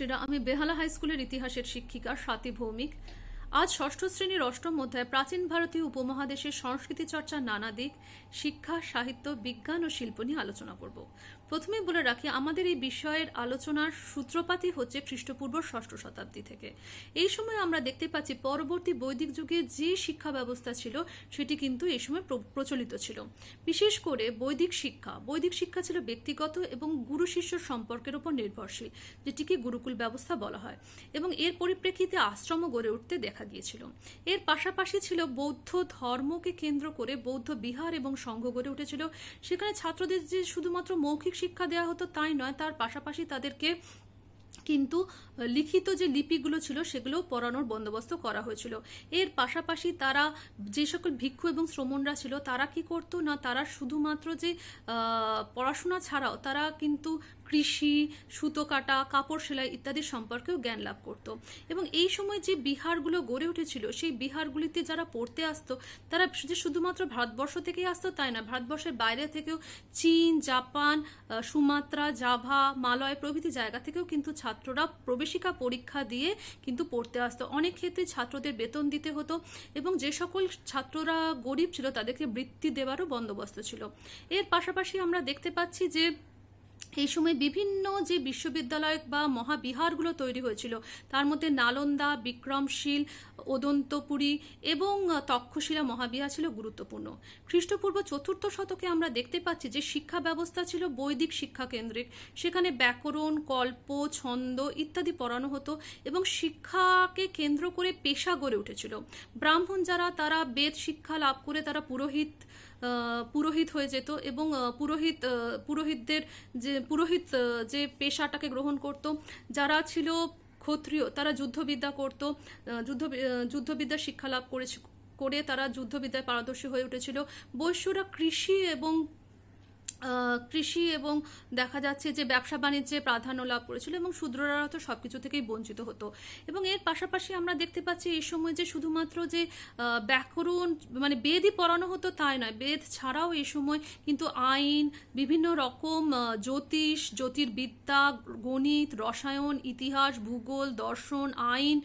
ছাত্রীরা আমি বেহালা হাই স্কুলের ইতিহাসের শিক্ষিকা স্বাতী ভৌমিক আজ ষষ্ঠ শ্রেণীর অষ্টম অধ্যায় প্রাচীন ভারতীয় উপমহাদেশের সংস্কৃতি চর্চার নানা দিক শিক্ষা সাহিত্য বিজ্ঞান ও শিল্প নিয়ে আলোচনা করব প্রথমে বলে রাখি আমাদের এই বিষয়ের আলোচনার সূত্রপাতই হচ্ছে খ্রিস্টপূর্ব ষষ্ঠ শতাব্দী থেকে এই সময় আমরা দেখতে পাচ্ছি পরবর্তী বৈদিক যুগে যে শিক্ষা ব্যবস্থা ছিল সেটি কিন্তু এই সময় প্রচলিত ছিল বিশেষ করে বৈদিক শিক্ষা বৈদিক শিক্ষা ছিল ব্যক্তিগত এবং গুরু শিষ্য সম্পর্কের উপর নির্ভরশীল যেটিকে গুরুকুল ব্যবস্থা বলা হয় এবং এর পরিপ্রেক্ষিতে আশ্রম গড়ে উঠতে দেখা দেখা গিয়েছিল এর পাশাপাশি ছিল বৌদ্ধ ধর্মকে কেন্দ্র করে বৌদ্ধ বিহার এবং সংঘ গড়ে উঠেছিল সেখানে ছাত্রদের যে শুধুমাত্র মৌখিক শিক্ষা দেওয়া হতো তাই নয় তার পাশাপাশি তাদেরকে কিন্তু লিখিত যে লিপিগুলো ছিল সেগুলো পড়ানোর বন্দোবস্ত করা হয়েছিল এর পাশাপাশি তারা যে সকল ভিক্ষু এবং শ্রমণরা ছিল তারা কি করতো না তারা শুধুমাত্র যে পড়াশোনা ছাড়াও তারা কিন্তু কৃষি সুতো কাটা কাপড় সেলাই ইত্যাদি সম্পর্কেও জ্ঞান লাভ করত এবং এই সময় যে বিহারগুলো গড়ে উঠেছিল সেই বিহারগুলিতে যারা পড়তে আসতো তারা যে শুধুমাত্র ভারতবর্ষ থেকেই আসতো তাই না ভারতবর্ষের বাইরে থেকেও চীন জাপান সুমাত্রা জাভা মালয় প্রভৃতি জায়গা থেকেও কিন্তু ছাত্ররা প্রবেশ প্রবেশিকা পরীক্ষা দিয়ে কিন্তু পড়তে আসতো অনেক ক্ষেত্রে ছাত্রদের বেতন দিতে হতো এবং যে সকল ছাত্ররা গরিব ছিল তাদেরকে বৃত্তি দেওয়ারও বন্দোবস্ত ছিল এর পাশাপাশি আমরা দেখতে পাচ্ছি যে এই সময় বিভিন্ন যে বিশ্ববিদ্যালয় বা মহাবিহারগুলো তৈরি হয়েছিল তার মধ্যে নালন্দা বিক্রমশীল ওদন্তপুরী এবং তক্ষশিলা মহাবিহার ছিল গুরুত্বপূর্ণ খ্রিস্টপূর্ব চতুর্থ শতকে আমরা দেখতে পাচ্ছি যে শিক্ষা ব্যবস্থা ছিল বৈদিক শিক্ষা কেন্দ্রিক সেখানে ব্যাকরণ কল্প ছন্দ ইত্যাদি পড়ানো হতো এবং শিক্ষাকে কেন্দ্র করে পেশা গড়ে উঠেছিল ব্রাহ্মণ যারা তারা বেদ শিক্ষা লাভ করে তারা পুরোহিত পুরোহিত হয়ে যেত এবং পুরোহিত পুরোহিতদের যে পুরোহিত যে পেশাটাকে গ্রহণ করত যারা ছিল ক্ষত্রিয় তারা যুদ্ধবিদ্যা করত যুদ্ধ যুদ্ধবিদ্যা শিক্ষা লাভ করেছে করে তারা যুদ্ধবিদ্যায় পারদর্শী হয়ে উঠেছিল বৈশ্যরা কৃষি এবং কৃষি এবং দেখা যাচ্ছে যে ব্যবসা বাণিজ্যে প্রাধান্য লাভ করেছিল এবং শূদ্ররা তো সবকিছু থেকেই বঞ্চিত হতো এবং এর পাশাপাশি আমরা দেখতে পাচ্ছি এই সময় যে শুধুমাত্র যে ব্যাকরণ মানে বেদই পড়ানো হতো তাই নয় বেদ ছাড়াও এই সময় কিন্তু আইন বিভিন্ন রকম জ্যোতিষ জ্যোতির্বিদ্যা গণিত রসায়ন ইতিহাস ভূগোল দর্শন আইন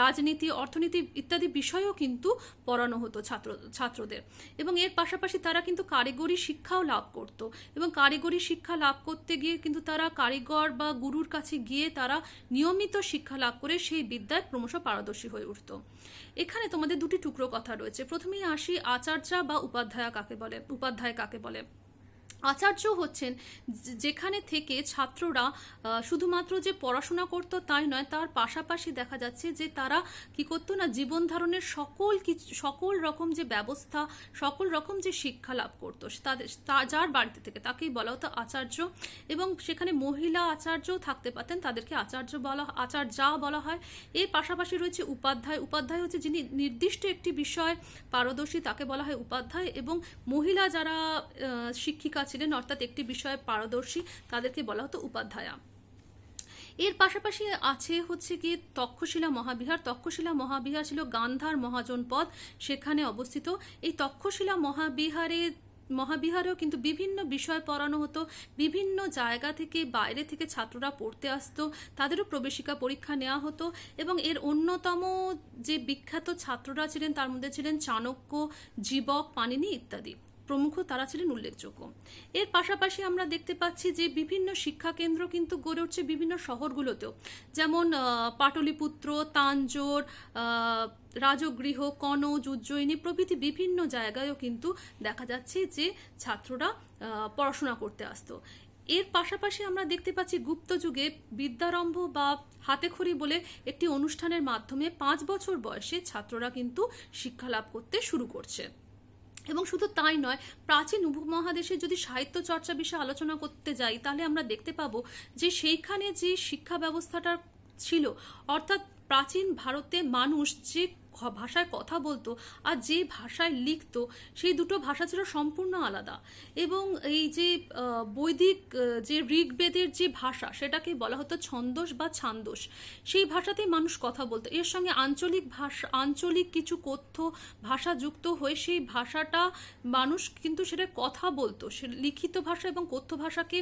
রাজনীতি অর্থনীতি ইত্যাদি বিষয়ও কিন্তু পড়ানো হতো ছাত্র ছাত্রদের এবং এর পাশাপাশি তারা কিন্তু কারিগরি শিক্ষাও লাভ করত এবং কারিগরি শিক্ষা লাভ করতে গিয়ে কিন্তু তারা কারিগর বা গুরুর কাছে গিয়ে তারা নিয়মিত শিক্ষা লাভ করে সেই বিদ্যায় ক্রমশ পারদর্শী হয়ে উঠত এখানে তোমাদের দুটি টুকরো কথা রয়েছে প্রথমেই আসি আচার্যা বা উপাধ্যায়া কাকে বলে উপাধ্যায় কাকে বলে আচার্য হচ্ছেন যেখানে থেকে ছাত্ররা শুধুমাত্র যে পড়াশোনা করতো তাই নয় তার পাশাপাশি দেখা যাচ্ছে যে তারা কি করতো না জীবন ধারণের সকল সকল রকম যে ব্যবস্থা সকল রকম যে শিক্ষা লাভ করতো তাদের যার বাড়িতে থেকে তাকেই বলা হতো আচার্য এবং সেখানে মহিলা আচার্য থাকতে পারতেন তাদেরকে আচার্য বলা আচার যা বলা হয় এর পাশাপাশি রয়েছে উপাধ্যায় উপাধ্যায় হচ্ছে যিনি নির্দিষ্ট একটি বিষয় পারদর্শী তাকে বলা হয় উপাধ্যায় এবং মহিলা যারা শিক্ষিকা ছিলেন অর্থাৎ একটি বিষয়ে পারদর্শী তাদেরকে বলা হতো উপাধ্যায়া এর পাশাপাশি আছে হচ্ছে কি তক্ষশিলা মহাবিহার তক্ষশিলা মহাবিহার ছিল গান্ধার মহাজনপদ সেখানে অবস্থিত এই তক্ষশিলা মহাবিহারে মহাবিহারেও কিন্তু বিভিন্ন বিষয় পড়ানো হতো বিভিন্ন জায়গা থেকে বাইরে থেকে ছাত্ররা পড়তে আসতো তাদেরও প্রবেশিকা পরীক্ষা নেওয়া হতো এবং এর অন্যতম যে বিখ্যাত ছাত্ররা ছিলেন তার মধ্যে ছিলেন চাণক্য জীবক পানিনি ইত্যাদি প্রমুখ তারা ছিলেন উল্লেখযোগ্য এর পাশাপাশি আমরা দেখতে পাচ্ছি যে বিভিন্ন শিক্ষা কেন্দ্র কিন্তু গড়ে উঠছে বিভিন্ন শহরগুলোতেও যেমন পাটলিপুত্র তাঞ্জোর রাজগৃহ কনজ উজ্জয়িনী প্রভৃতি বিভিন্ন জায়গায়ও কিন্তু দেখা যাচ্ছে যে ছাত্ররা পড়াশোনা করতে আসতো এর পাশাপাশি আমরা দেখতে পাচ্ছি গুপ্ত যুগে বিদ্যারম্ভ বা হাতেখড়ি বলে একটি অনুষ্ঠানের মাধ্যমে পাঁচ বছর বয়সে ছাত্ররা কিন্তু শিক্ষা লাভ করতে শুরু করছে এবং শুধু তাই নয় প্রাচীন উপমহাদেশে যদি সাহিত্য চর্চা বিষয়ে আলোচনা করতে যাই তাহলে আমরা দেখতে পাবো যে সেইখানে যে শিক্ষা ব্যবস্থাটা ছিল অর্থাৎ প্রাচীন ভারতে মানুষ যে ভাষায় কথা বলতো আর যে ভাষায় লিখতো সেই দুটো ভাষা ছিল সম্পূর্ণ আলাদা এবং এই যে বৈদিক যে ঋগ্বেদের যে ভাষা সেটাকে বলা হতো ছন্দস বা ছান্দস সেই ভাষাতেই মানুষ কথা বলতো এর সঙ্গে আঞ্চলিক ভাষা আঞ্চলিক কিছু কথ্য ভাষা যুক্ত হয়ে সেই ভাষাটা মানুষ কিন্তু সেটা কথা বলতো সে লিখিত ভাষা এবং কথ্য ভাষাকে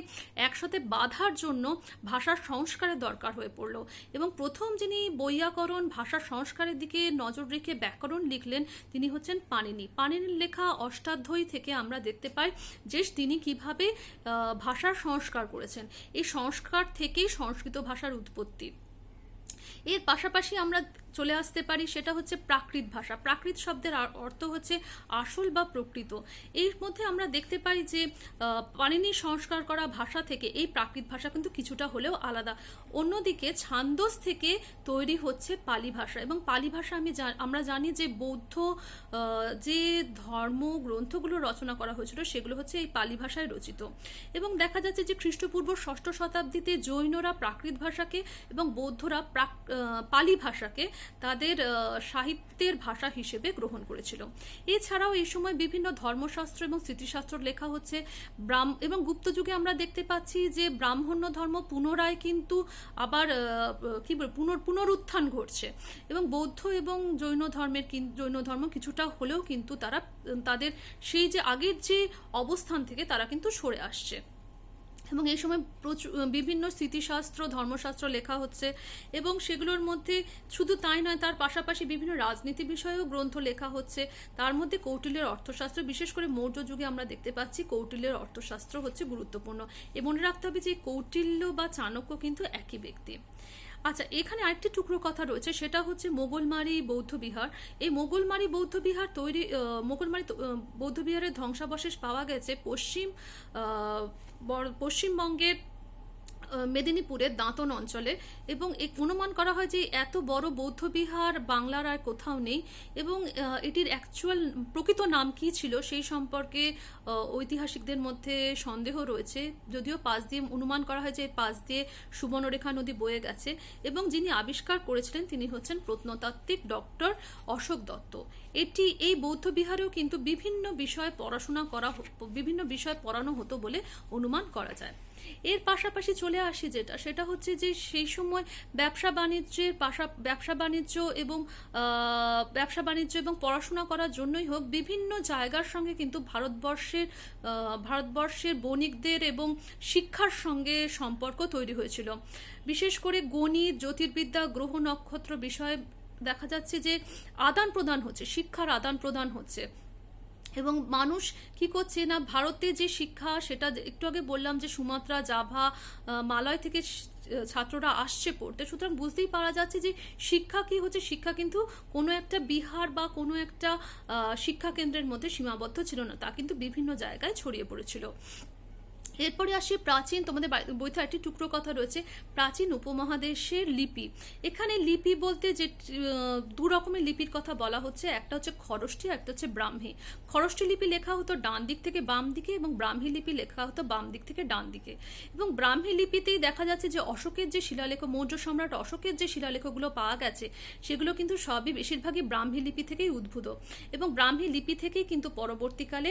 একসাথে বাঁধার জন্য ভাষার সংস্কারের দরকার হয়ে পড়লো এবং প্রথম যিনি বৈয়াকরণ ভাষা সংস্কারের দিকে নজর নজর রেখে ব্যাকরণ লিখলেন তিনি হচ্ছেন পানিনি পানিনির লেখা অষ্টাধ্যায়ী থেকে আমরা দেখতে পাই যে তিনি কিভাবে ভাষার সংস্কার করেছেন এই সংস্কার থেকেই সংস্কৃত ভাষার উৎপত্তি এর পাশাপাশি আমরা চলে আসতে পারি সেটা হচ্ছে প্রাকৃত ভাষা প্রাকৃত শব্দের অর্থ হচ্ছে আসল বা প্রকৃত এর মধ্যে আমরা দেখতে পাই যে পানিনি সংস্কার করা ভাষা থেকে এই প্রাকৃত ভাষা কিন্তু কিছুটা হলেও আলাদা অন্যদিকে ছান্দস থেকে তৈরি হচ্ছে পালি ভাষা এবং পালি ভাষা আমি আমরা জানি যে বৌদ্ধ যে ধর্ম গ্রন্থগুলো রচনা করা হয়েছিল সেগুলো হচ্ছে এই পালি ভাষায় রচিত এবং দেখা যাচ্ছে যে খ্রিস্টপূর্ব ষষ্ঠ শতাব্দীতে জৈনরা প্রাকৃত ভাষাকে এবং বৌদ্ধরা পালি ভাষাকে তাদের সাহিত্যের ভাষা হিসেবে গ্রহণ করেছিল এছাড়াও এই সময় বিভিন্ন ধর্মশাস্ত্র এবং স্মৃতিশাস্ত্র লেখা হচ্ছে ব্রাহ্ম এবং গুপ্তযুগে আমরা দেখতে পাচ্ছি যে ব্রাহ্মণ্য ধর্ম পুনরায় কিন্তু আবার কি পুনর পুনরুত্থান ঘটছে এবং বৌদ্ধ এবং জৈন ধর্মের জৈন ধর্ম কিছুটা হলেও কিন্তু তারা তাদের সেই যে আগের যে অবস্থান থেকে তারা কিন্তু সরে আসছে এবং এই সময় প্রচুর বিভিন্ন স্মৃতিশাস্ত্র ধর্মশাস্ত্র লেখা হচ্ছে এবং সেগুলোর মধ্যে শুধু তাই নয় তার পাশাপাশি বিভিন্ন রাজনীতি বিষয়েও গ্রন্থ লেখা হচ্ছে তার মধ্যে কৌটিল্যের অর্থশাস্ত্র বিশেষ করে মৌর্য যুগে আমরা দেখতে পাচ্ছি কৌটিল্যের অর্থশাস্ত্র হচ্ছে গুরুত্বপূর্ণ এ মনে রাখতে হবে যে কৌটিল্য বা চাণক্য কিন্তু একই ব্যক্তি আচ্ছা এখানে আরেকটি টুকরো কথা রয়েছে সেটা হচ্ছে মোগলমারি বৌদ্ধবিহার এই মোগলমারি বৌদ্ধবিহার তৈরি মোগলমারি বৌদ্ধবিহারের ধ্বংসাবশেষ পাওয়া গেছে পশ্চিম পশ্চিমবঙ্গের মেদিনীপুরের দাঁতন অঞ্চলে এবং অনুমান করা হয় যে এত বড় বৌদ্ধবিহার বাংলার আর কোথাও নেই এবং এটির অ্যাকচুয়াল প্রকৃত নাম কি ছিল সেই সম্পর্কে ঐতিহাসিকদের মধ্যে সন্দেহ রয়েছে যদিও পাশ দিয়ে অনুমান করা হয় যে পাশ দিয়ে সুবর্ণরেখা নদী বয়ে গেছে এবং যিনি আবিষ্কার করেছিলেন তিনি হচ্ছেন প্রত্নতাত্ত্বিক ডক্টর অশোক দত্ত এটি এই বৌদ্ধবিহারেও কিন্তু বিভিন্ন বিষয়ে পড়াশোনা করা বিভিন্ন বিষয়ে পড়ানো হতো বলে অনুমান করা যায় এর পাশাপাশি চলে আসি যেটা সেটা হচ্ছে যে সেই সময় ব্যবসা বাণিজ্যের পাশা ব্যবসা বাণিজ্য এবং ব্যবসা বাণিজ্য এবং পড়াশোনা করার জন্যই হোক বিভিন্ন জায়গার সঙ্গে কিন্তু ভারতবর্ষের ভারতবর্ষের বণিকদের এবং শিক্ষার সঙ্গে সম্পর্ক তৈরি হয়েছিল বিশেষ করে গণিত জ্যোতির্বিদ্যা গ্রহ নক্ষত্র বিষয়ে দেখা যাচ্ছে যে আদান প্রদান হচ্ছে শিক্ষার আদান প্রদান হচ্ছে এবং মানুষ কি করছে না ভারতে যে শিক্ষা সেটা একটু আগে বললাম যে সুমাত্রা জাভা মালয় থেকে ছাত্ররা আসছে পড়তে সুতরাং বুঝতেই পারা যাচ্ছে যে শিক্ষা কি হচ্ছে শিক্ষা কিন্তু কোনো একটা বিহার বা কোনো একটা শিক্ষা কেন্দ্রের মধ্যে সীমাবদ্ধ ছিল না তা কিন্তু বিভিন্ন জায়গায় ছড়িয়ে পড়েছিল এরপরে আসি প্রাচীন তোমাদের বইতে একটি টুকরো কথা রয়েছে প্রাচীন উপমহাদেশের লিপি এখানে লিপি বলতে যে দু রকমের লিপির কথা বলা হচ্ছে একটা হচ্ছে খরষ্টি একটা হচ্ছে ব্রাহ্মী খরষ্টি লিপি লেখা হতো ডান দিক থেকে বাম দিকে এবং ব্রাহ্মী লিপি লেখা হতো বাম দিক থেকে ডান দিকে এবং ব্রাহ্মী লিপিতেই দেখা যাচ্ছে যে অশোকের যে শিলালেখ মৌর্য সম্রাট অশোকের যে শিলালেখগুলো পাওয়া গেছে সেগুলো কিন্তু সবই বেশিরভাগই ব্রাহ্মী লিপি থেকেই উদ্ভূত এবং ব্রাহ্মী লিপি থেকেই কিন্তু পরবর্তীকালে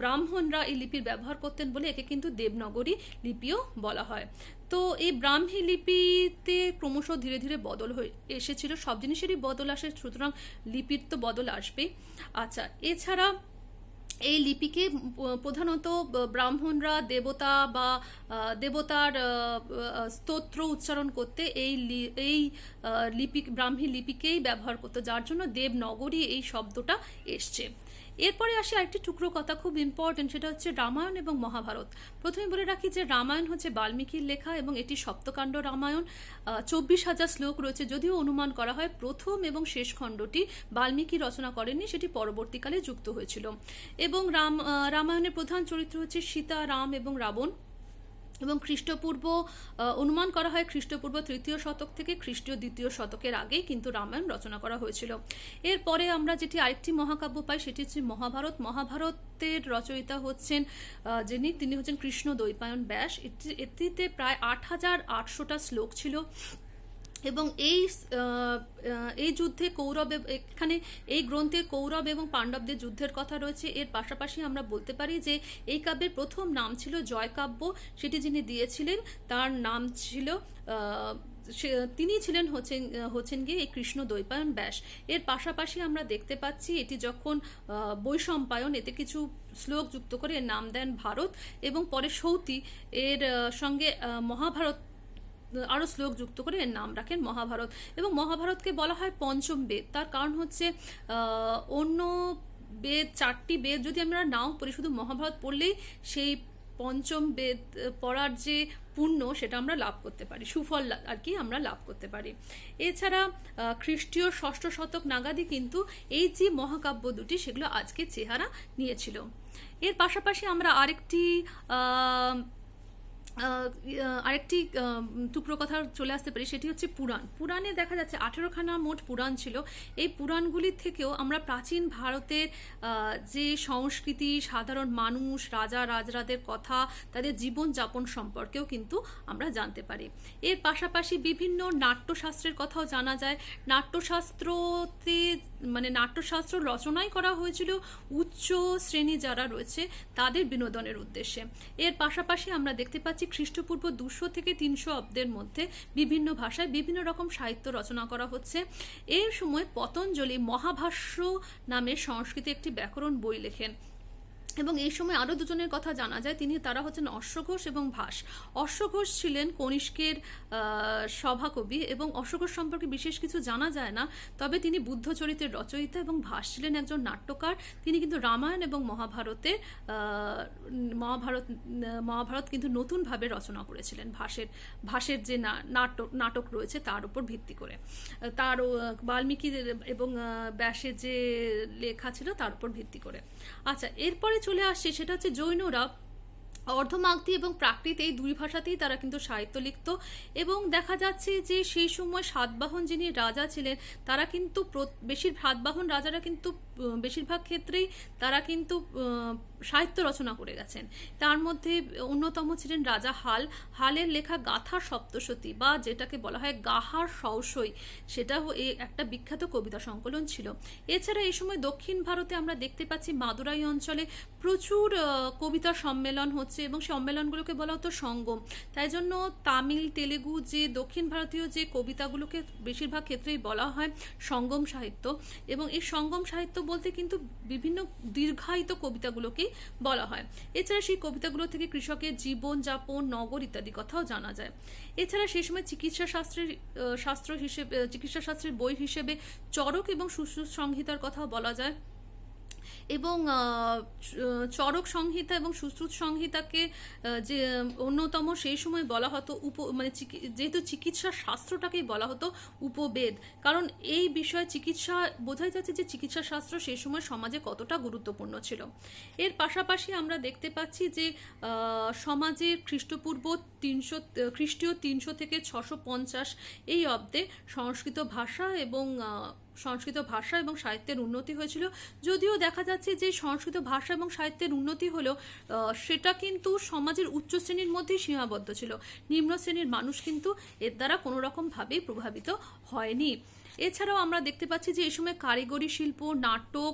ব্রাহ্মণরা এই লিপির ব্যবহার করতেন বলে একে কিন্তু দেবনগরী লিপিও বলা হয় তো এই ব্রাহ্মী লিপিতে ক্রমশ ধীরে ধীরে বদল হয়ে এসেছিল সব জিনিসেরই বদল আসে সুতরাং লিপির তো বদল আসবে আচ্ছা এছাড়া এই লিপিকে প্রধানত ব্রাহ্মণরা দেবতা বা দেবতার স্তোত্র উচ্চারণ করতে এই এই লিপি ব্রাহ্মী লিপিকেই ব্যবহার করতো যার জন্য দেবনগরী এই শব্দটা এসছে এরপরে আসি আরেকটি টুকরো কথা খুব ইম্পর্টেন্ট সেটা হচ্ছে রামায়ণ এবং মহাভারত প্রথমে বলে রাখি যে রামায়ণ হচ্ছে বাল্মীকির লেখা এবং এটি সপ্তকাণ্ড রামায়ণ চব্বিশ হাজার শ্লোক রয়েছে যদিও অনুমান করা হয় প্রথম এবং শেষ খণ্ডটি বাল্মীকি রচনা করেননি সেটি পরবর্তীকালে যুক্ত হয়েছিল এবং রাম রামায়ণের প্রধান চরিত্র হচ্ছে সীতা রাম এবং রাবণ এবং খ্রিস্টপূর্ব অনুমান করা হয় খ্রিস্টপূর্ব তৃতীয় শতক থেকে খ্রিস্টীয় দ্বিতীয় শতকের আগেই কিন্তু রামায়ণ রচনা করা হয়েছিল এরপরে আমরা যেটি আরেকটি মহাকাব্য পাই সেটি হচ্ছে মহাভারত মহাভারতের রচয়িতা হচ্ছেন যিনি তিনি হচ্ছেন কৃষ্ণ দৈপায়ন ব্যাস এটিতে প্রায় আট হাজার আটশোটা শ্লোক ছিল এবং এই এই যুদ্ধে কৌরব এখানে এই গ্রন্থে কৌরব এবং পাণ্ডবদের যুদ্ধের কথা রয়েছে এর পাশাপাশি আমরা বলতে পারি যে এই কাব্যের প্রথম নাম ছিল জয়কাব্য সেটি যিনি দিয়েছিলেন তার নাম ছিল তিনি ছিলেন হচ্ছেন হচ্ছেন গিয়ে এই কৃষ্ণ দ্বৈপায়ন ব্যাস এর পাশাপাশি আমরা দেখতে পাচ্ছি এটি যখন বৈষম্পায়ন এতে কিছু শ্লোক যুক্ত করে এর নাম দেন ভারত এবং পরে সৌতি এর সঙ্গে মহাভারত আরও শ্লোক যুক্ত করে এর নাম রাখেন মহাভারত এবং মহাভারতকে বলা হয় পঞ্চম বেদ তার কারণ হচ্ছে অন্য বেদ চারটি বেদ যদি আমরা নাও পড়ি শুধু মহাভারত পড়লেই সেই পঞ্চম বেদ পড়ার যে পুণ্য সেটা আমরা লাভ করতে পারি সুফল আর কি আমরা লাভ করতে পারি এছাড়া খ্রিস্টীয় ষষ্ঠ শতক নাগাদি কিন্তু এই যে মহাকাব্য দুটি সেগুলো আজকে চেহারা নিয়েছিল এর পাশাপাশি আমরা আরেকটি ইয়ে, আরেকটি টুকরো কথা চলে আসতে পারি সেটি হচ্ছে পুরাণ পুরাণে দেখা যাচ্ছে আঠেরোখানা মোট পুরাণ ছিল এই পুরাণগুলির থেকেও আমরা প্রাচীন ভারতের যে সংস্কৃতি সাধারণ মানুষ রাজা রাজরাদের কথা তাদের জীবনযাপন সম্পর্কেও কিন্তু আমরা জানতে পারি এর পাশাপাশি বিভিন্ন নাট্যশাস্ত্রের কথাও জানা যায় নাট্যশাস্ত্রতে মানে নাট্যশাস্ত্র রচনাই করা হয়েছিল উচ্চ শ্রেণী যারা রয়েছে তাদের বিনোদনের উদ্দেশ্যে এর পাশাপাশি আমরা দেখতে পাচ্ছি খ্রিস্টপূর্ব দুশো থেকে তিনশো অব্দের মধ্যে বিভিন্ন ভাষায় বিভিন্ন রকম সাহিত্য রচনা করা হচ্ছে এর সময় পতঞ্জলি মহাভাষ্য নামে সংস্কৃতে একটি ব্যাকরণ বই লেখেন এবং এই সময় আরও দুজনের কথা জানা যায় তিনি তারা হচ্ছেন অশ্বঘোষ এবং ভাস অশ্বঘোষ ছিলেন কনিষ্কের সভাকবি এবং অশ্বঘোষ সম্পর্কে বিশেষ কিছু জানা যায় না তবে তিনি বুদ্ধ চরিত্রের রচয়িতা এবং ভাস ছিলেন একজন নাট্যকার তিনি কিন্তু রামায়ণ এবং মহাভারতে মহাভারত মহাভারত কিন্তু নতুনভাবে রচনা করেছিলেন ভাসের ভাসের যে নাটক নাটক রয়েছে তার উপর ভিত্তি করে তার বাল্মীকি এবং ব্যাসের যে লেখা ছিল তার উপর ভিত্তি করে আচ্ছা এরপরে চলে আসছে সেটা হচ্ছে জৈনরা অর্ধমাগধি এবং প্রাকৃতিক এই দুই ভাষাতেই তারা কিন্তু সাহিত্য লিখত এবং দেখা যাচ্ছে যে সেই সময় সাতবাহন যিনি রাজা ছিলেন তারা কিন্তু বেশির সাতবাহন রাজারা কিন্তু বেশিরভাগ ক্ষেত্রেই তারা কিন্তু সাহিত্য রচনা করে গেছেন তার মধ্যে অন্যতম ছিলেন রাজা হাল হালের লেখা গাথা সপ্তশতী বা যেটাকে বলা হয় গাহার সৌসই সেটাও একটা বিখ্যাত কবিতা সংকলন ছিল এছাড়া এই সময় দক্ষিণ ভারতে আমরা দেখতে পাচ্ছি মাদুরাই অঞ্চলে প্রচুর কবিতা সম্মেলন হচ্ছে এবং সম্মেলনগুলোকে বলা হতো সঙ্গম তাই জন্য তামিল তেলেগু যে দক্ষিণ ভারতীয় যে কবিতাগুলোকে বেশিরভাগ ক্ষেত্রেই বলা হয় সঙ্গম সাহিত্য এবং এই সঙ্গম সাহিত্য বলতে কিন্তু বিভিন্ন দীর্ঘায়িত কবিতাগুলোকে বলা হয় এছাড়া সেই কবিতাগুলো থেকে কৃষকের জীবন যাপন নগর ইত্যাদি কথাও জানা যায় এছাড়া সেই সময় চিকিৎসা শাস্ত্রের শাস্ত্র হিসেবে চিকিৎসা শাস্ত্রের বই হিসেবে চরক এবং সুশ্রুত সংহিতার কথাও বলা যায় এবং চরক সংহিতা এবং সুশ্রুত সংহিতাকে যে অন্যতম সেই সময় বলা হতো উপ মানে যেহেতু চিকিৎসা শাস্ত্রটাকেই বলা হতো উপবেদ কারণ এই বিষয়ে চিকিৎসা বোঝাই যাচ্ছে যে চিকিৎসা শাস্ত্র সেই সময় সমাজে কতটা গুরুত্বপূর্ণ ছিল এর পাশাপাশি আমরা দেখতে পাচ্ছি যে সমাজে খ্রিস্টপূর্ব তিনশো খ্রিস্টীয় তিনশো থেকে ছশো পঞ্চাশ এই অব্দে সংস্কৃত ভাষা এবং সংস্কৃত ভাষা এবং সাহিত্যের উন্নতি হয়েছিল যদিও দেখা যাচ্ছে যে সংস্কৃত ভাষা এবং সাহিত্যের উন্নতি হলো সেটা কিন্তু সমাজের উচ্চ শ্রেণীর মধ্যেই সীমাবদ্ধ ছিল নিম্ন শ্রেণীর মানুষ কিন্তু এর দ্বারা কোনো রকমভাবেই প্রভাবিত হয়নি এছাড়াও আমরা দেখতে পাচ্ছি যে এই সময় কারিগরি শিল্প নাটক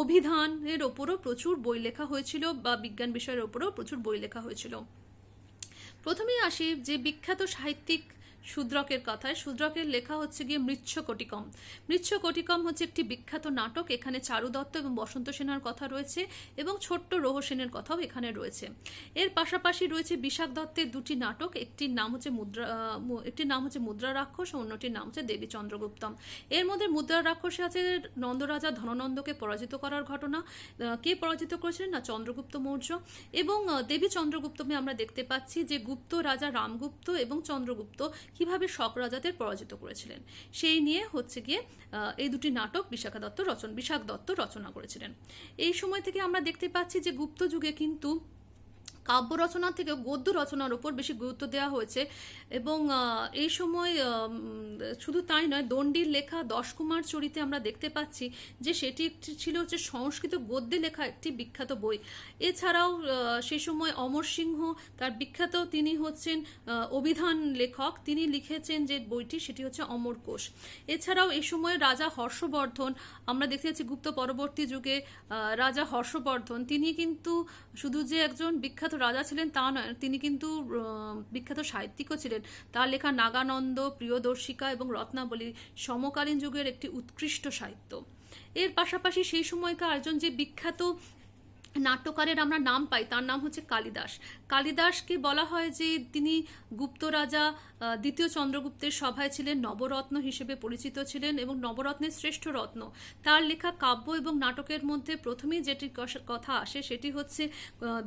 অভিধানের ওপরও প্রচুর বই লেখা হয়েছিল বা বিজ্ঞান বিষয়ের ওপরও প্রচুর বই লেখা হয়েছিল প্রথমেই আসি যে বিখ্যাত সাহিত্যিক শূদ্রকের কথায় শূদ্রকের লেখা হচ্ছে গিয়ে মৃচ্ছ কোটিকম মৃচ্ছ হচ্ছে একটি বিখ্যাত নাটক এখানে চারু দত্ত এবং বসন্ত সেনার কথা রয়েছে এবং ছোট্ট রহসেনের কথাও এখানে রয়েছে এর পাশাপাশি রয়েছে বিশাখ দত্তের দুটি নাটক একটির নাম হচ্ছে মুদ্রা একটির নাম হচ্ছে মুদ্রা রাক্ষস অন্যটির নাম হচ্ছে দেবী চন্দ্রগুপ্তম এর মধ্যে মুদ্রা রাক্ষসে আছে নন্দরাজা ধননন্দকে পরাজিত করার ঘটনা কে পরাজিত করেছিলেন না চন্দ্রগুপ্ত মৌর্য এবং দেবী চন্দ্রগুপ্তমে আমরা দেখতে পাচ্ছি যে গুপ্ত রাজা রামগুপ্ত এবং চন্দ্রগুপ্ত কিভাবে শক রাজাদের পরাজিত করেছিলেন সেই নিয়ে হচ্ছে গিয়ে এই দুটি নাটক বিশাখা দত্ত রচন বিশাখ দত্ত রচনা করেছিলেন এই সময় থেকে আমরা দেখতে পাচ্ছি যে গুপ্ত যুগে কিন্তু কাব্য রচনা থেকে গদ্য রচনার উপর বেশি গুরুত্ব দেওয়া হয়েছে এবং এই সময় শুধু তাই নয় দণ্ডির লেখা দশকুমার চরিতে আমরা দেখতে পাচ্ছি যে সেটি একটি ছিল হচ্ছে সংস্কৃত গদ্যে লেখা একটি বিখ্যাত বই এছাড়াও সেই সময় অমর সিংহ তার বিখ্যাত তিনি হচ্ছেন অভিধান লেখক তিনি লিখেছেন যে বইটি সেটি হচ্ছে অমরকোষ এছাড়াও এ সময় রাজা হর্ষবর্ধন আমরা দেখতে পাচ্ছি গুপ্ত পরবর্তী যুগে রাজা হর্ষবর্ধন তিনি কিন্তু শুধু যে একজন বিখ্যাত রাজা ছিলেন তা নয় তিনি কিন্তু বিখ্যাত সাহিত্যিকও ছিলেন তার লেখা নাগানন্দ প্রিয়দর্শিকা এবং রত্নাবলী সমকালীন যুগের একটি উৎকৃষ্ট সাহিত্য এর পাশাপাশি সেই সময়কার একজন যে বিখ্যাত নাট্যকারের আমরা নাম পাই তার নাম হচ্ছে কালিদাস কালিদাসকে বলা হয় যে তিনি গুপ্ত রাজা দ্বিতীয় চন্দ্রগুপ্তের সভায় ছিলেন নবরত্ন হিসেবে পরিচিত ছিলেন এবং নবরত্নের শ্রেষ্ঠ রত্ন তার লেখা কাব্য এবং নাটকের মধ্যে প্রথমেই যেটি কথা আসে সেটি হচ্ছে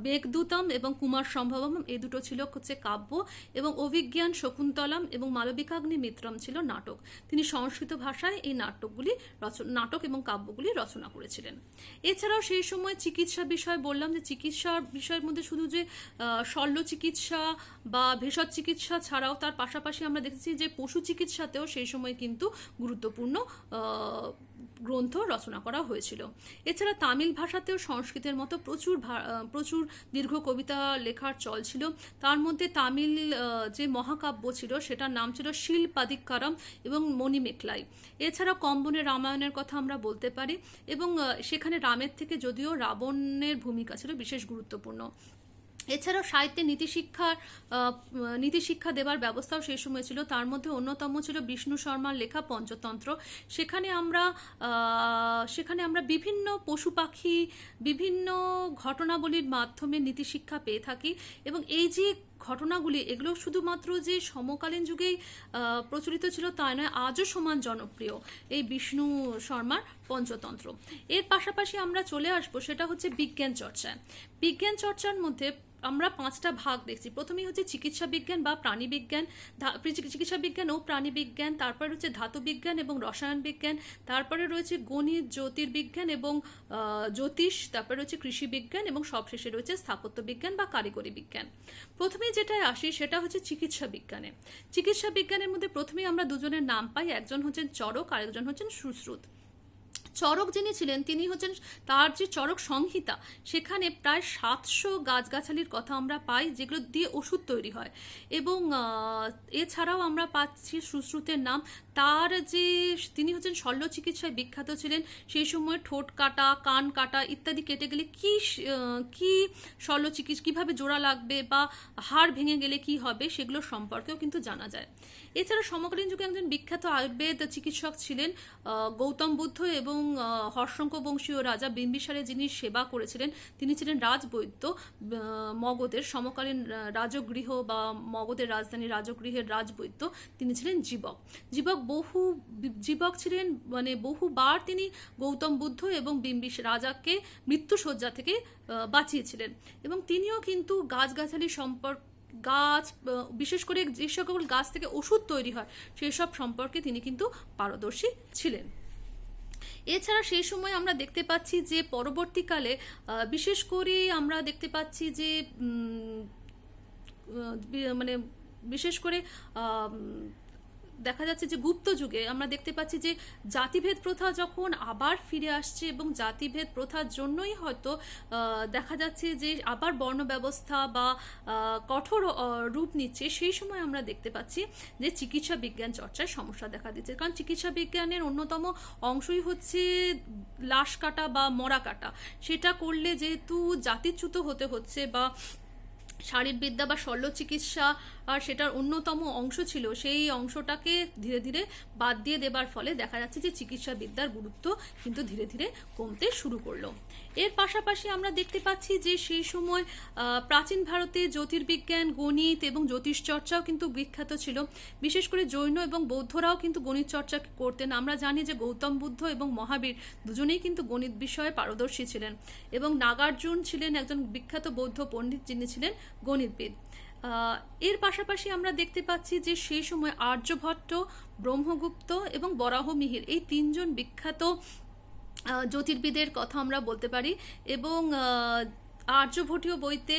বেগদূতম এবং কুমার সম্ভবম এই দুটো ছিল হচ্ছে কাব্য এবং অভিজ্ঞান শকুন্তলম এবং মালবিকাগ্নি মিত্রম ছিল নাটক তিনি সংস্কৃত ভাষায় এই নাটকগুলি নাটক এবং কাব্যগুলি রচনা করেছিলেন এছাড়াও সেই সময় চিকিৎসা বিষয় বললাম যে চিকিৎসার বিষয়ের মধ্যে শুধু যে শল্য চিকিৎসা বা ভেষজ চিকিৎসা ছাড়াও তার পাশাপাশি আমরা দেখেছি যে পশু চিকিৎসাতেও সেই সময় কিন্তু গুরুত্বপূর্ণ গ্রন্থ রচনা করা হয়েছিল এছাড়া তামিল ভাষাতেও সংস্কৃতের মতো প্রচুর প্রচুর দীর্ঘ কবিতা লেখার চল ছিল তার মধ্যে তামিল যে মহাকাব্য ছিল সেটার নাম ছিল শিলপাদিক্কারম এবং মণিমেকলাই এছাড়া কম্বনে রামায়ণের কথা আমরা বলতে পারি এবং সেখানে রামের থেকে যদিও রাবণের ভূমিকা ছিল বিশেষ গুরুত্বপূর্ণ এছাড়াও সাহিত্যে নীতিশিক্ষার নীতিশিক্ষা দেবার ব্যবস্থাও সেই সময় ছিল তার মধ্যে অন্যতম ছিল বিষ্ণু শর্মার লেখা পঞ্চতন্ত্র সেখানে আমরা সেখানে আমরা বিভিন্ন পশু পাখি বিভিন্ন ঘটনাবলীর মাধ্যমে নীতিশিক্ষা পেয়ে থাকি এবং এই যে ঘটনাগুলি এগুলো শুধুমাত্র যে সমকালীন যুগেই প্রচলিত ছিল তাই নয় আজও সমান জনপ্রিয় এই বিষ্ণু শর্মার পঞ্চতন্ত্র এর পাশাপাশি আমরা চলে আসবো সেটা হচ্ছে বিজ্ঞান চর্চা বিজ্ঞান চর্চার মধ্যে আমরা পাঁচটা ভাগ দেখছি প্রথমেই হচ্ছে চিকিৎসা বিজ্ঞান বা প্রাণী বিজ্ঞান চিকিৎসা বিজ্ঞান ও প্রাণী বিজ্ঞান তারপরে রয়েছে ধাতু বিজ্ঞান এবং রসায়ন বিজ্ঞান তারপরে রয়েছে গণিত জ্যোতির্বিজ্ঞান এবং জ্যোতিষ তারপরে রয়েছে কৃষি বিজ্ঞান এবং সবশেষে রয়েছে স্থাপত্য বিজ্ঞান বা কারিগরি বিজ্ঞান প্রথমে যেটায় আসি সেটা হচ্ছে চিকিৎসা বিজ্ঞানে চিকিৎসা বিজ্ঞানের মধ্যে প্রথমেই আমরা দুজনের নাম পাই একজন হচ্ছেন চরক একজন হচ্ছেন সুশ্রুত চরক যিনি ছিলেন তিনি হচ্ছেন তার যে চরক সংহিতা সেখানে প্রায় সাতশো গাছগাছালির কথা আমরা পাই যেগুলো দিয়ে ওষুধ তৈরি হয় এবং এছাড়াও আমরা পাচ্ছি সুশ্রুতের নাম তার যে তিনি হচ্ছেন শল্য চিকিৎসায় বিখ্যাত ছিলেন সেই সময় ঠোঁট কাটা কান কাটা ইত্যাদি কেটে গেলে কি কি শল্য চিকিৎসা কীভাবে জোড়া লাগবে বা হাড় ভেঙে গেলে কি হবে সেগুলো সম্পর্কেও কিন্তু জানা যায় এছাড়া সমকালীন যুগে একজন বিখ্যাত আয়ুর্বেদ চিকিৎসক ছিলেন গৌতম বুদ্ধ এবং এবং হর্ষঙ্ক বংশীয় রাজা বিম্বিসারে যিনি সেবা করেছিলেন তিনি ছিলেন রাজবৈদ্য মগধের সমকালীন রাজগৃহ বা মগধের রাজধানী রাজগৃহের রাজবৈদ্য তিনি ছিলেন জীবক জীবক বহু জীবক ছিলেন মানে বহুবার তিনি গৌতম বুদ্ধ এবং বিম্বিস রাজাকে মৃত্যুসজ্জা থেকে বাঁচিয়েছিলেন এবং তিনিও কিন্তু গাছগাছালি সম্পর্ক গাছ বিশেষ করে যে সকল গাছ থেকে ওষুধ তৈরি হয় সেসব সম্পর্কে তিনি কিন্তু পারদর্শী ছিলেন এছাড়া সেই সময় আমরা দেখতে পাচ্ছি যে পরবর্তীকালে বিশেষ করে আমরা দেখতে পাচ্ছি যে মানে বিশেষ করে দেখা যাচ্ছে যে গুপ্ত যুগে আমরা দেখতে পাচ্ছি যে জাতিভেদ প্রথা যখন আবার ফিরে আসছে এবং জাতিভেদ প্রথার জন্যই হয়তো দেখা যাচ্ছে যে আবার বর্ণ ব্যবস্থা বা কঠোর রূপ নিচ্ছে সেই সময় আমরা দেখতে পাচ্ছি যে চিকিৎসা বিজ্ঞান চর্চায় সমস্যা দেখা দিচ্ছে কারণ চিকিৎসা বিজ্ঞানের অন্যতম অংশই হচ্ছে লাশ কাটা বা মরা কাটা সেটা করলে যেহেতু জাতিচ্যুত হতে হচ্ছে বা শারীরবিদ্যা বা শল্য চিকিৎসা আর সেটার অন্যতম অংশ ছিল সেই অংশটাকে ধীরে ধীরে বাদ দিয়ে দেবার ফলে দেখা যাচ্ছে যে চিকিৎসা বিদ্যার গুরুত্ব কিন্তু ধীরে ধীরে কমতে শুরু করলো এর পাশাপাশি আমরা দেখতে পাচ্ছি যে সেই সময় প্রাচীন ভারতে জ্যোতির্বিজ্ঞান গণিত এবং জ্যোতিষ চর্চাও কিন্তু বিখ্যাত ছিল বিশেষ করে জৈন এবং বৌদ্ধরাও কিন্তু গণিত চর্চা করতেন আমরা জানি যে গৌতম বুদ্ধ এবং মহাবীর দুজনেই কিন্তু গণিত বিষয়ে পারদর্শী ছিলেন এবং নাগার্জুন ছিলেন একজন বিখ্যাত বৌদ্ধ পণ্ডিত যিনি ছিলেন গণিতবিদ এর পাশাপাশি আমরা দেখতে পাচ্ছি যে সেই সময় আর্যভট্ট ব্রহ্মগুপ্ত এবং বরাহমিহির এই তিনজন বিখ্যাত জ্যোতির্বিদের কথা আমরা বলতে পারি এবং আর্যভটীয় বইতে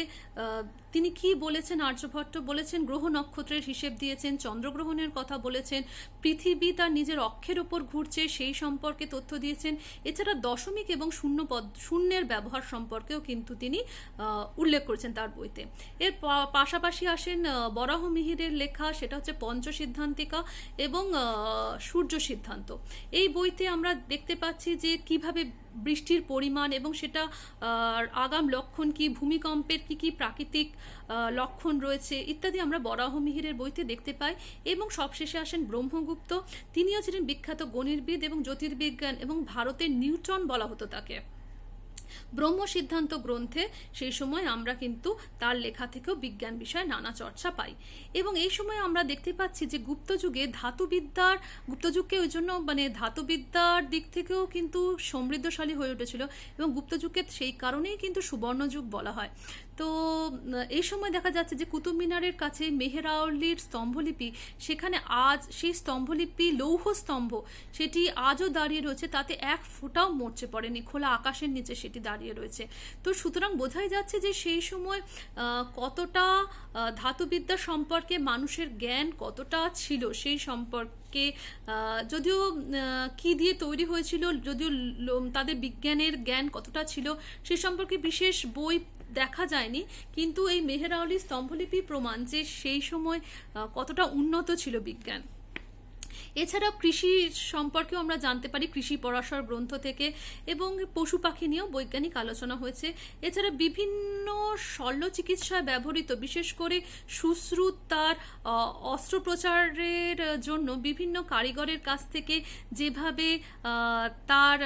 তিনি কি বলেছেন আর্যভট্ট বলেছেন গ্রহ নক্ষত্রের হিসেব দিয়েছেন চন্দ্রগ্রহণের কথা বলেছেন পৃথিবী তার নিজের অক্ষের ওপর ঘুরছে সেই সম্পর্কে তথ্য দিয়েছেন এছাড়া দশমিক এবং শূন্য পদ শূন্যের ব্যবহার সম্পর্কেও কিন্তু তিনি উল্লেখ করেছেন তার বইতে এর পাশাপাশি আসেন বরাহ মিহিরের লেখা সেটা হচ্ছে পঞ্চ সিদ্ধান্তিকা এবং সূর্য সিদ্ধান্ত এই বইতে আমরা দেখতে পাচ্ছি যে কিভাবে বৃষ্টির পরিমাণ এবং সেটা আগাম লক্ষণ কি ভূমিকম্পের কি কি প্রাকৃতিক লক্ষণ রয়েছে ইত্যাদি আমরা বরাহ মিহিরের বইতে দেখতে পাই এবং সবশেষে আসেন ব্রহ্মগুপ্ত তিনিও ছিলেন বিখ্যাত গণিতবিদ এবং জ্যোতির্বিজ্ঞান এবং ভারতের নিউটন বলা হতো তাকে ব্রহ্ম সিদ্ধান্ত গ্রন্থে সেই সময় আমরা কিন্তু তার লেখা থেকেও বিজ্ঞান বিষয়ে নানা চর্চা পাই এবং এই সময় আমরা দেখতে পাচ্ছি যে গুপ্তযুগে ধাতুবিদ্যার গুপ্তযুগকে ওই জন্য মানে ধাতুবিদ্যার দিক থেকেও কিন্তু সমৃদ্ধশালী হয়ে উঠেছিল এবং গুপ্তযুগকে সেই কারণেই কিন্তু সুবর্ণযুগ বলা হয় তো এই সময় দেখা যাচ্ছে যে কুতুব মিনারের কাছে মেহেরাউলির স্তম্ভলিপি সেখানে আজ সেই স্তম্ভলিপি লৌহ স্তম্ভ সেটি আজও দাঁড়িয়ে রয়েছে তাতে এক ফোঁটাও মরচে পড়েনি খোলা আকাশের নিচে সেটি দাঁড়িয়ে রয়েছে তো সুতরাং বোঝাই যাচ্ছে যে সেই সময় কতটা ধাতুবিদ্যা সম্পর্কে মানুষের জ্ঞান কতটা ছিল সেই সম্পর্কে কে যদিও কি দিয়ে তৈরি হয়েছিল যদিও তাদের বিজ্ঞানের জ্ঞান কতটা ছিল সে সম্পর্কে বিশেষ বই দেখা যায়নি কিন্তু এই মেহের আউলি স্তম্ভলিপি প্রমাণ যে সেই সময় কতটা উন্নত ছিল বিজ্ঞান এছাড়া কৃষি সম্পর্কেও আমরা জানতে পারি কৃষি পরাশর গ্রন্থ থেকে এবং পশু পাখি নিয়েও বৈজ্ঞানিক আলোচনা হয়েছে এছাড়া বিভিন্ন শল্য চিকিৎসায় ব্যবহৃত বিশেষ করে সুশ্রুত তার অস্ত্রোপচারের জন্য বিভিন্ন কারিগরের কাছ থেকে যেভাবে তার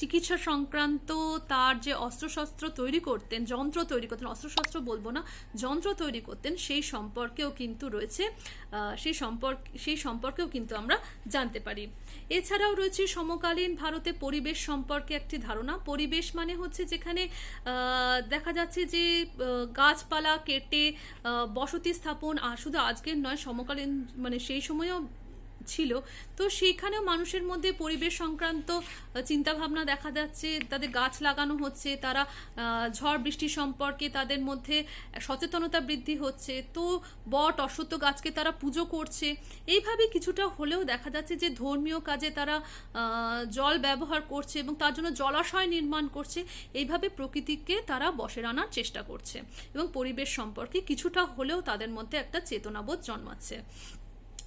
চিকিৎসা সংক্রান্ত তার যে অস্ত্রশস্ত্র তৈরি করতেন যন্ত্র তৈরি করতেন অস্ত্রশস্ত্র বলবো না যন্ত্র তৈরি করতেন সেই সম্পর্কেও কিন্তু রয়েছে সেই সম্পর্ক সেই সম্পর্কেও কিন্তু আমরা জানতে পারি এছাড়াও রয়েছে সমকালীন ভারতে পরিবেশ সম্পর্কে একটি ধারণা পরিবেশ মানে হচ্ছে যেখানে দেখা যাচ্ছে যে গাছপালা কেটে বসতি স্থাপন আর শুধু আজকের নয় সমকালীন মানে সেই সময়ও ছিল তো সেইখানেও মানুষের মধ্যে পরিবেশ সংক্রান্ত চিন্তাভাবনা দেখা যাচ্ছে তাদের গাছ লাগানো হচ্ছে তারা ঝড় বৃষ্টি সম্পর্কে তাদের মধ্যে সচেতনতা বৃদ্ধি হচ্ছে তো বট অশ্বত্থ গাছকে তারা পুজো করছে এইভাবে কিছুটা হলেও দেখা যাচ্ছে যে ধর্মীয় কাজে তারা জল ব্যবহার করছে এবং তার জন্য জলাশয় নির্মাণ করছে এইভাবে প্রকৃতিকে তারা বসে আনার চেষ্টা করছে এবং পরিবেশ সম্পর্কে কিছুটা হলেও তাদের মধ্যে একটা চেতনাবোধ জন্মাচ্ছে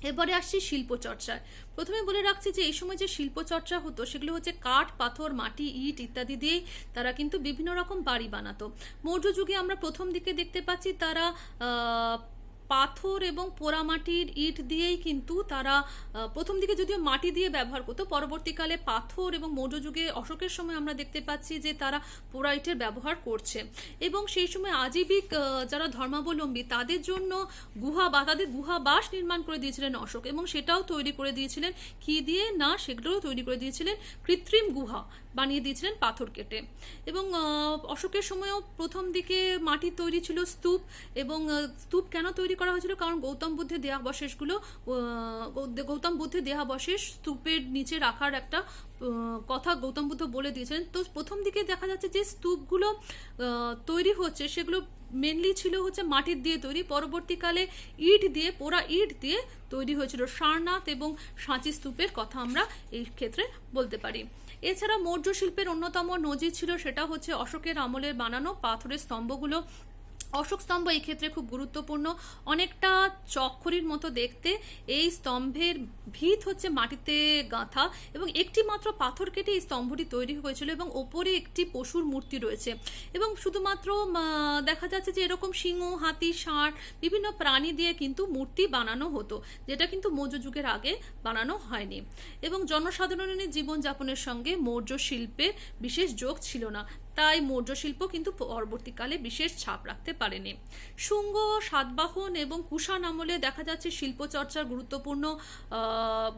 এরপরে আসছি শিল্পচর্চার প্রথমে বলে রাখছি যে এই সময় যে শিল্পচর্চা হতো সেগুলো হচ্ছে কাঠ পাথর মাটি ইট ইত্যাদি দিয়েই তারা কিন্তু বিভিন্ন রকম বাড়ি বানাতো মৌর্য যুগে আমরা প্রথম দিকে দেখতে পাচ্ছি তারা পাথর এবং পোড়ামাটির ইট দিয়েই কিন্তু তারা প্রথম দিকে যদিও মাটি দিয়ে ব্যবহার করতো পরবর্তীকালে পাথর এবং মৌর্য যুগে অশোকের সময় আমরা দেখতে পাচ্ছি যে তারা পোড়া ইটের ব্যবহার করছে এবং সেই সময় আজীবিক যারা ধর্মাবলম্বী তাদের জন্য গুহা বা তাদের গুহা বাস নির্মাণ করে দিয়েছিলেন অশোক এবং সেটাও তৈরি করে দিয়েছিলেন কি দিয়ে না সেগুলোও তৈরি করে দিয়েছিলেন কৃত্রিম গুহা বানিয়ে দিয়েছিলেন পাথর কেটে এবং অশোকের সময়ও প্রথম দিকে মাটির তৈরি ছিল স্তূপ এবং স্তূপ কেন তৈরি করা হয়েছিল কারণ গৌতম বুদ্ধের দেহাবশেষগুলো গৌতম বুদ্ধের দেহাবশেষ স্তূপের নিচে রাখার একটা কথা গৌতম বুদ্ধ বলে দিয়েছেন তো প্রথম দিকে দেখা যাচ্ছে যে স্তূপগুলো তৈরি হচ্ছে সেগুলো মেনলি ছিল হচ্ছে মাটির দিয়ে তৈরি পরবর্তীকালে ইট দিয়ে পোড়া ইট দিয়ে তৈরি হয়েছিল সারনাথ এবং সাঁচি স্তূপের কথা আমরা এই ক্ষেত্রে বলতে পারি এছাড়া মৌর্য শিল্পের অন্যতম নজির ছিল সেটা হচ্ছে অশোকের আমলের বানানো পাথরের স্তম্ভগুলো অশোক স্তম্ভ এই ক্ষেত্রে খুব গুরুত্বপূর্ণ অনেকটা চক্ষরির মতো দেখতে এই স্তম্ভের ভিত হচ্ছে মাটিতে গাঁথা এবং একটি মাত্র পাথর কেটে এই স্তম্ভটি তৈরি হয়েছিল এবং ওপরে একটি পশুর মূর্তি রয়েছে এবং শুধুমাত্র দেখা যাচ্ছে যে এরকম সিংহ হাতি ষাঁড় বিভিন্ন প্রাণী দিয়ে কিন্তু মূর্তি বানানো হতো যেটা কিন্তু মৌর্য যুগের আগে বানানো হয়নি এবং জনসাধারণের জীবনযাপনের সঙ্গে মৌর্য শিল্পের বিশেষ যোগ ছিল না তাই মৌর্য শিল্প কিন্তু পরবর্তীকালে বিশেষ ছাপ রাখতে পারেনি শুঙ্গ সাতবাহন এবং কুষাণ আমলে দেখা যাচ্ছে শিল্পচর্চার গুরুত্বপূর্ণ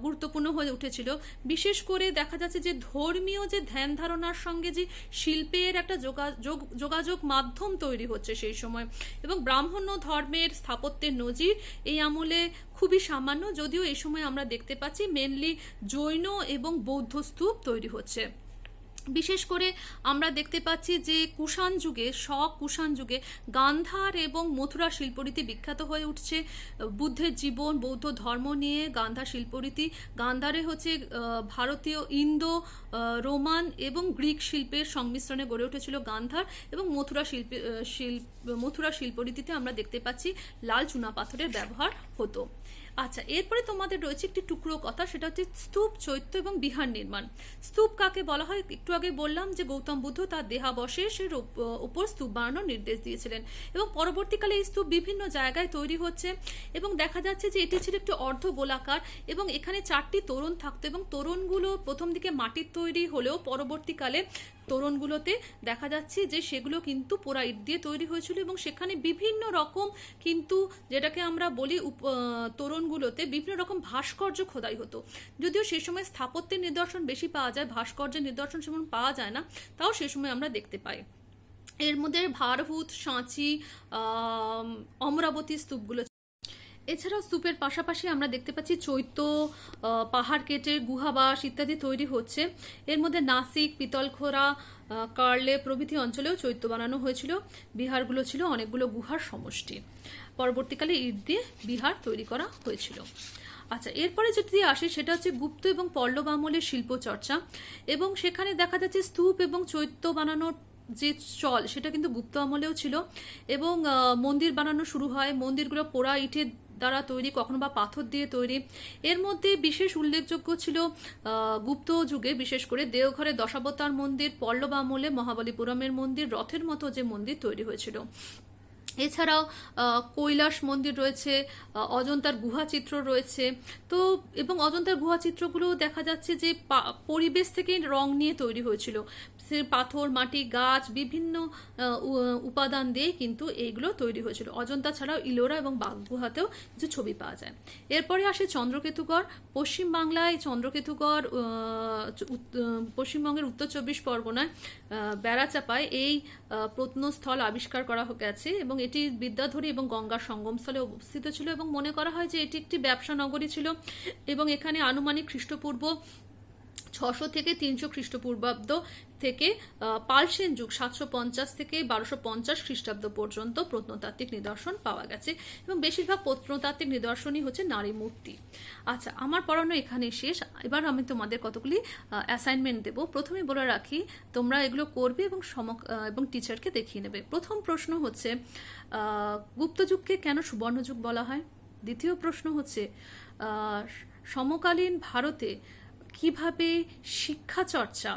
গুরুত্বপূর্ণ হয়ে উঠেছিল বিশেষ করে দেখা যাচ্ছে যে ধর্মীয় যে ধ্যান ধারণার সঙ্গে যে শিল্পের একটা যোগাযোগ মাধ্যম তৈরি হচ্ছে সেই সময় এবং ব্রাহ্মণ্য ধর্মের স্থাপত্যের নজির এই আমলে খুবই সামান্য যদিও এই সময় আমরা দেখতে পাচ্ছি মেনলি জৈন এবং বৌদ্ধ স্তূপ তৈরি হচ্ছে বিশেষ করে আমরা দেখতে পাচ্ছি যে কুষাণ যুগে কুষাণ যুগে গান্ধার এবং মথুরা শিল্পরীতি বিখ্যাত হয়ে উঠছে বুদ্ধের জীবন বৌদ্ধ ধর্ম নিয়ে গান্ধার শিল্পরীতি গান্ধারে হচ্ছে ভারতীয় ইন্দো রোমান এবং গ্রিক শিল্পের সংমিশ্রণে গড়ে উঠেছিল গান্ধার এবং মথুরা শিল্প শিল্প মথুরা শিল্পরীতিতে আমরা দেখতে পাচ্ছি লাল চুনাপাথরের ব্যবহার হতো আচ্ছা এরপরে তোমাদের রয়েছে একটি টুকরো কথা সেটা হচ্ছে স্তূপ চৈত্য এবং বিহার নির্মাণ স্তূপ কাকে বলা হয় একটু আগে বললাম যে গৌতম বুদ্ধ তার দেহাবশেষের উপর স্তূপ বানানোর নির্দেশ দিয়েছিলেন এবং পরবর্তীকালে এই স্তূপ বিভিন্ন জায়গায় তৈরি হচ্ছে এবং দেখা যাচ্ছে যে এটি ছিল একটি অর্ধ গোলাকার এবং এখানে চারটি তোরণ থাকতো এবং তোরণগুলো প্রথম দিকে মাটির তৈরি হলেও পরবর্তীকালে তোরণগুলোতে দেখা যাচ্ছে যে সেগুলো কিন্তু পোড়া ইট দিয়ে তৈরি হয়েছিল এবং সেখানে বিভিন্ন রকম কিন্তু যেটাকে আমরা বলি তোরণগুলোতে বিভিন্ন রকম ভাস্কর্য খোদাই হতো যদিও সে সময় স্থাপত্যের নিদর্শন বেশি পাওয়া যায় ভাস্কর্যের নিদর্শন সেমন পাওয়া যায় না তাও সে সময় আমরা দেখতে পাই এর মধ্যে ভারভূত সাঁচি অমরাবতী স্তূপগুলো এছাড়াও স্তূপের পাশাপাশি আমরা দেখতে পাচ্ছি চৈত্য পাহাড় কেটে গুহাবাস ইত্যাদি তৈরি হচ্ছে এর মধ্যে নাসিক পিতলখোরা কার্লে প্রভৃতি অঞ্চলেও চৈত্য বানানো হয়েছিল বিহারগুলো ছিল অনেকগুলো গুহার সমষ্টি পরবর্তীকালে ইট দিয়ে বিহার তৈরি করা হয়েছিল আচ্ছা এরপরে যদি আসে সেটা হচ্ছে গুপ্ত এবং পল্লব আমলের শিল্প চর্চা এবং সেখানে দেখা যাচ্ছে স্তূপ এবং চৈত্য বানানোর যে চল সেটা কিন্তু গুপ্ত আমলেও ছিল এবং মন্দির বানানো শুরু হয় মন্দিরগুলো পোড়া ইটের দ্বারা তৈরি কখনো বা পাথর দিয়ে তৈরি এর মধ্যে বিশেষ উল্লেখযোগ্য ছিল গুপ্ত যুগে বিশেষ করে দেওঘরে দশাবতার মন্দির পল্লব আমলে মহাবলীপুরমের মন্দির রথের মতো যে মন্দির তৈরি হয়েছিল এছাড়াও কৈলাস মন্দির রয়েছে অজন্তার গুহাচিত্র রয়েছে তো এবং অজন্তার গুহাচিত্রগুলো দেখা যাচ্ছে যে পরিবেশ থেকে রং নিয়ে তৈরি হয়েছিল পাথর মাটি গাছ বিভিন্ন উপাদান দিয়ে কিন্তু এইগুলো তৈরি হয়েছিল অজন্তা ছাড়াও ইলোরা এবং বাগগুহাতেও কিছু ছবি পাওয়া যায় এরপরে আসে চন্দ্রকেতুগড় পশ্চিমবাংলায় চন্দ্রকেতুগড় পশ্চিমবঙ্গের উত্তর চব্বিশ পরগনায় বেড়াচাপায় এই প্রত্নস্থল আবিষ্কার করা গেছে এবং এটি বিদ্যাধরী এবং গঙ্গার সঙ্গমস্থলে অবস্থিত ছিল এবং মনে করা হয় যে এটি একটি ব্যবসা নগরী ছিল এবং এখানে আনুমানিক খ্রিস্টপূর্ব ছশো থেকে তিনশো খ্রিস্টপূর্বাব্দ থেকে পাল সেন যুগ সাতশো পঞ্চাশ থেকে বারোশো পঞ্চাশ খ্রিস্টাব্দ পর্যন্ত প্রত্নতাত্ত্বিক নিদর্শন পাওয়া গেছে এবং বেশিরভাগ প্রত্নতাত্ত্বিক নিদর্শনই হচ্ছে নারী মূর্তি আচ্ছা আমার পড়ানো এখানে শেষ এবার আমি তোমাদের কতগুলি অ্যাসাইনমেন্ট দেব প্রথমে বলে রাখি তোমরা এগুলো করবে এবং সম এবং টিচারকে দেখিয়ে নেবে প্রথম প্রশ্ন হচ্ছে গুপ্তযুগকে কেন সুবর্ণযুগ বলা হয় দ্বিতীয় প্রশ্ন হচ্ছে সমকালীন ভারতে কিভাবে শিক্ষা চর্চা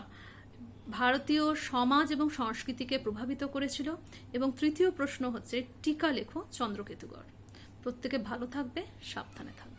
ভারতীয় সমাজ এবং সংস্কৃতিকে প্রভাবিত করেছিল এবং তৃতীয় প্রশ্ন হচ্ছে টিকা লেখো চন্দ্রকেতুগড় প্রত্যেকে ভালো থাকবে সাবধানে থাকবে